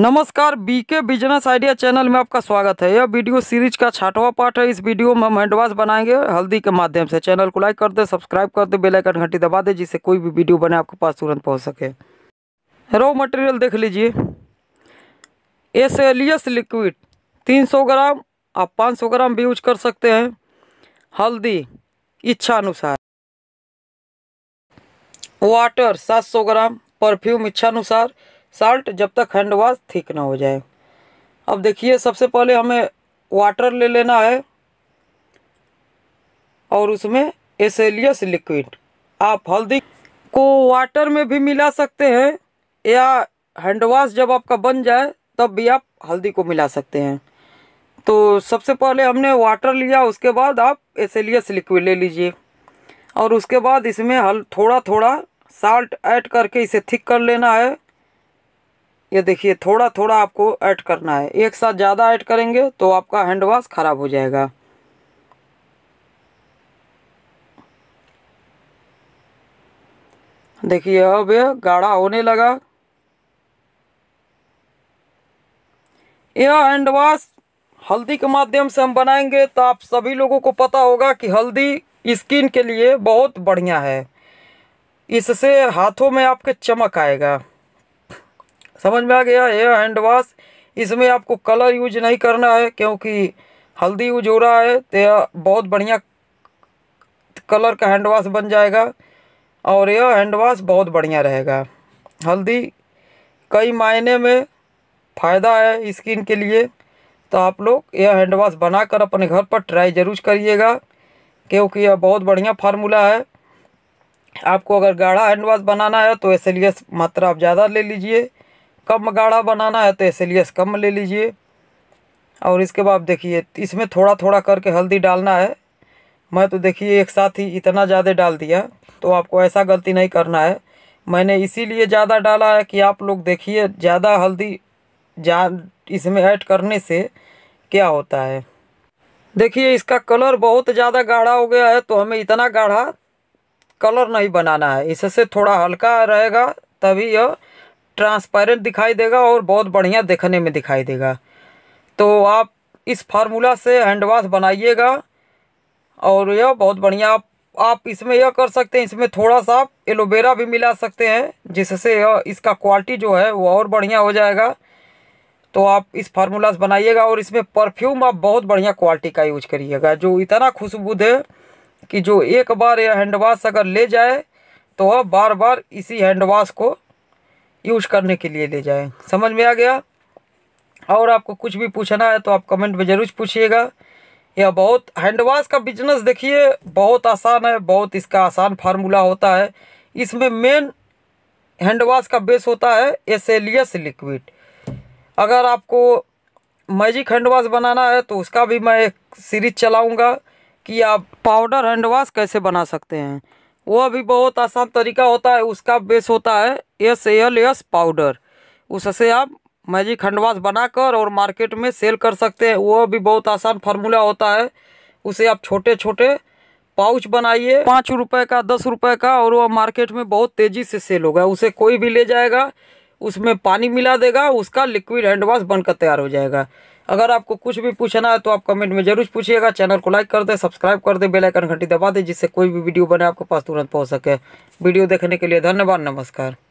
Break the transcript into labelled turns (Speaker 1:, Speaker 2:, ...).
Speaker 1: नमस्कार BK business idea channel में आपका स्वागत है यह वीडियो सीरीज का छठवां पार्ट है इस वीडियो में हम हैंडवाश बनाएंगे हल्दी के माध्यम से चैनल को लाइक कर दे सब्सक्राइब कर दे बेलाइकन घंटी दबा दे जिससे कोई भी वीडियो बने आपके पास तुरंत पहुंच सके रॉ मटेरियल देख लीजिए एसेलियस लिक्विड e सौ ग्राम आप सौ ग्राम भी यूज कर सकते हैं हल्दी इच्छा अनुसार वाटर सौ ग्राम परफ्यूम इच्छा अनुसार साल्ट जब तक हैंड वॉश थिक ना हो जाए अब देखिए सबसे पहले हमें वाटर ले लेना है और उसमें एसेलियस लिक्विड आप हल्दी को वाटर में भी मिला सकते हैं या हैंड वॉश जब आपका बन जाए तब भी आप हल्दी को मिला सकते हैं तो सबसे पहले हमने वाटर लिया उसके बाद आप एसेलियस लिक्विड ले लीजिए और उसके बाद इसमें हल थोड़ा थोड़ा साल्ट ऐड करके इसे थिक कर लेना है ये देखिए थोड़ा थोड़ा आपको ऐड करना है एक साथ ज़्यादा ऐड करेंगे तो आपका हैंड वाश ख़राब हो जाएगा देखिए अब ये गाढ़ा होने लगा यह हैंड वाश हल्दी के माध्यम से हम बनाएंगे तो आप सभी लोगों को पता होगा कि हल्दी स्किन के लिए बहुत बढ़िया है इससे हाथों में आपके चमक आएगा समझ में आ गया यह हैंड वॉश इसमें आपको कलर यूज नहीं करना है क्योंकि हल्दी यूज हो रहा है तो यह बहुत बढ़िया कलर का हैंड वॉश बन जाएगा और यह हैंड वॉश बहुत बढ़िया रहेगा हल्दी कई मायने में फ़ायदा है स्किन के लिए तो आप लोग यह हैंड वॉश बनाकर अपने घर पर ट्राई ज़रूर करिएगा क्योंकि यह बहुत बढ़िया फार्मूला है आपको अगर गाढ़ा हैंड वॉश बनाना है तो इसलिए मात्रा आप ज़्यादा ले लीजिए कम गाढ़ा बनाना है तो एसेलियस कम ले लीजिए और इसके बाद देखिए इसमें थोड़ा थोड़ा करके हल्दी डालना है मैं तो देखिए एक साथ ही इतना ज़्यादा डाल दिया तो आपको ऐसा गलती नहीं करना है मैंने इसीलिए ज़्यादा डाला है कि आप लोग देखिए ज़्यादा हल्दी जा इसमें ऐड करने से क्या होता है देखिए इसका कलर बहुत ज़्यादा गाढ़ा हो गया है तो हमें इतना गाढ़ा कलर नहीं बनाना है इससे थोड़ा हल्का रहेगा तभी यह ट्रांसपेरेंट दिखाई देगा और बहुत बढ़िया देखने में दिखाई देगा तो आप इस फार्मूला से हैंड वाश बनाइएगा और यह बहुत बढ़िया आप आप इसमें यह कर सकते हैं इसमें थोड़ा सा आप एलोवेरा भी मिला सकते हैं जिससे इसका क्वालिटी जो है वो और बढ़िया हो जाएगा तो आप इस फार्मूला से बनाइएगा और इसमें परफ्यूम आप बहुत बढ़िया क्वालिटी का यूज करिएगा जो इतना खुशबू दे कि जो एक बार यह हैंड वाश अगर ले जाए तो वह बार बार इसी हैंड वाश को यूज करने के लिए ले जाएं समझ में आ गया और आपको कुछ भी पूछना है तो आप कमेंट में ज़रूर पूछिएगा यह बहुत हैंडवाश का बिजनेस देखिए बहुत आसान है बहुत इसका आसान फार्मूला होता है इसमें मेन हैंड वॉश का बेस होता है एसेलियस लिक्विड अगर आपको मैजिक हैंड वॉश बनाना है तो उसका भी मैं एक सीरीज चलाऊँगा कि आप पाउडर हैंड वॉश कैसे बना सकते हैं वो भी बहुत आसान तरीका होता है उसका बेस होता है एस एल एस पाउडर उससे आप मैजिक हैंडवाश बनाकर और मार्केट में सेल कर सकते हैं वो भी बहुत आसान फार्मूला होता है उसे आप छोटे छोटे पाउच बनाइए पाँच रुपए का दस रुपये का और वो मार्केट में बहुत तेज़ी से सेल होगा उसे कोई भी ले जाएगा उसमें पानी मिला देगा उसका लिक्विड हैंड वॉश बनकर तैयार हो जाएगा अगर आपको कुछ भी पूछना है तो आप कमेंट में जरूर पूछिएगा चैनल को लाइक कर दे सब्सक्राइब कर दे बेलाइकन घंटी दबा दें जिससे कोई भी वीडियो बने आपके पास तुरंत पहुँच सके वीडियो देखने के लिए धन्यवाद नमस्कार